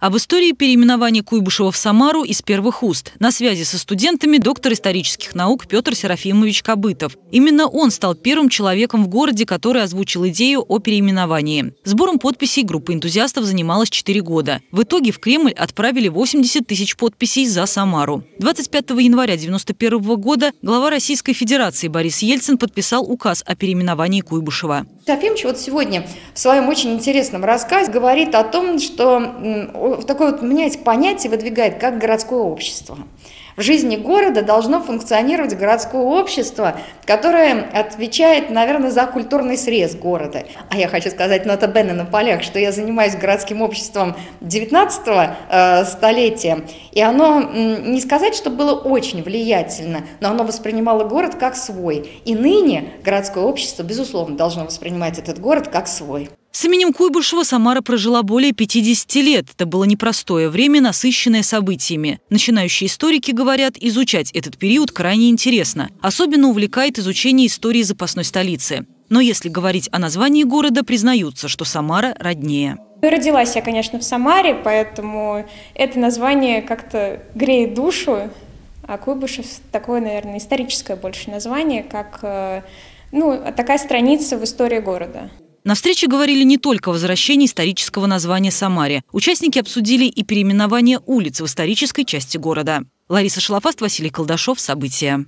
Об а истории переименования Куйбышева в Самару из первых уст. На связи со студентами доктор исторических наук Петр Серафимович Кобытов. Именно он стал первым человеком в городе, который озвучил идею о переименовании. Сбором подписей группа энтузиастов занималась 4 года. В итоге в Кремль отправили 80 тысяч подписей за Самару. 25 января 1991 года глава Российской Федерации Борис Ельцин подписал указ о переименовании Куйбышева. Серафимович вот сегодня в своем очень интересном рассказе говорит о том, что в такое вот, понимаете, понятие выдвигает, как городское общество. В жизни города должно функционировать городское общество, которое отвечает, наверное, за культурный срез города. А я хочу сказать нота Бене на полях, что я занимаюсь городским обществом 19 э, столетия, и оно, не сказать, что было очень влиятельно, но оно воспринимало город как свой. И ныне городское общество, безусловно, должно воспринимать этот город как свой. С именем Куйбышева Самара прожила более 50 лет. Это было непростое время, насыщенное событиями. Начинающие историки говорят, изучать этот период крайне интересно. Особенно увлекает изучение истории запасной столицы. Но если говорить о названии города, признаются, что Самара роднее. Родилась я, конечно, в Самаре, поэтому это название как-то греет душу. А Куйбышев такое, наверное, историческое больше название, как э, ну, такая страница в истории города. На встрече говорили не только о возвращении исторического названия Самаре. Участники обсудили и переименование улиц в исторической части города. Лариса Шалафаст, Василий Колдашов. События.